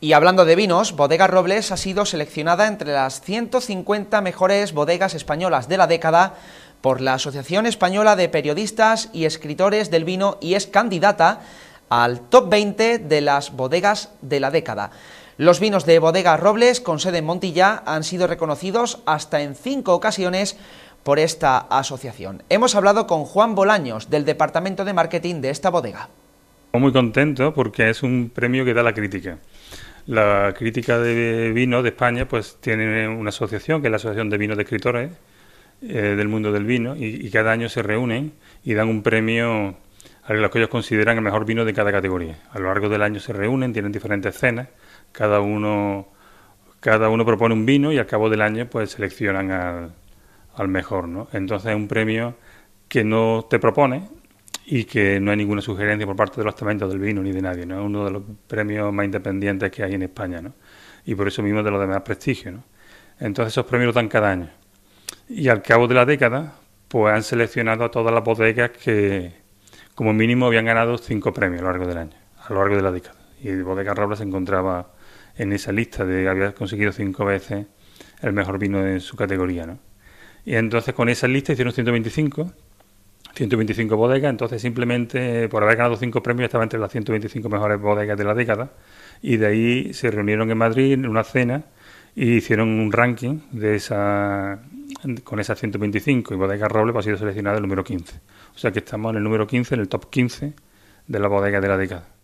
Y hablando de vinos, Bodega Robles ha sido seleccionada entre las 150 mejores bodegas españolas de la década por la Asociación Española de Periodistas y Escritores del Vino y es candidata al top 20 de las bodegas de la década. Los vinos de Bodega Robles, con sede en Montilla, han sido reconocidos hasta en cinco ocasiones por esta asociación. Hemos hablado con Juan Bolaños, del Departamento de Marketing de esta bodega. Muy contento porque es un premio que da la crítica la crítica de vino de España pues tiene una asociación, que es la Asociación de Vinos de Escritores eh, del Mundo del Vino, y, y, cada año se reúnen y dan un premio a los que ellos consideran el mejor vino de cada categoría. A lo largo del año se reúnen, tienen diferentes cenas, cada uno, cada uno propone un vino y al cabo del año pues seleccionan al, al mejor. ¿no? Entonces es un premio que no te propone, y que no hay ninguna sugerencia por parte de los estamentos del vino ni de nadie. ¿no? Es uno de los premios más independientes que hay en España ¿no? y por eso mismo de los de más prestigio. ¿no? Entonces esos premios lo dan cada año. Y al cabo de la década, pues han seleccionado a todas las bodegas que como mínimo habían ganado cinco premios a lo largo del año, a lo largo de la década. Y Bodega Robles se encontraba en esa lista de había conseguido cinco veces el mejor vino en su categoría. ¿no? Y entonces con esa lista hicieron 125 125 bodegas, entonces simplemente por haber ganado cinco premios estaba entre las 125 mejores bodegas de la década y de ahí se reunieron en Madrid en una cena y hicieron un ranking de esa con esas 125 y Bodega Robles pues, ha sido seleccionada el número 15. O sea que estamos en el número 15, en el top 15 de la bodega de la década.